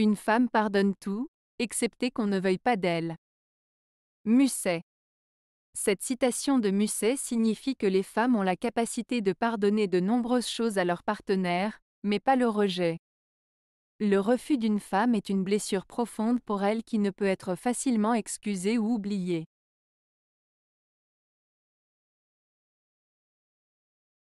Une femme pardonne tout, excepté qu'on ne veuille pas d'elle. Musset. Cette citation de Musset signifie que les femmes ont la capacité de pardonner de nombreuses choses à leur partenaire, mais pas le rejet. Le refus d'une femme est une blessure profonde pour elle qui ne peut être facilement excusée ou oubliée.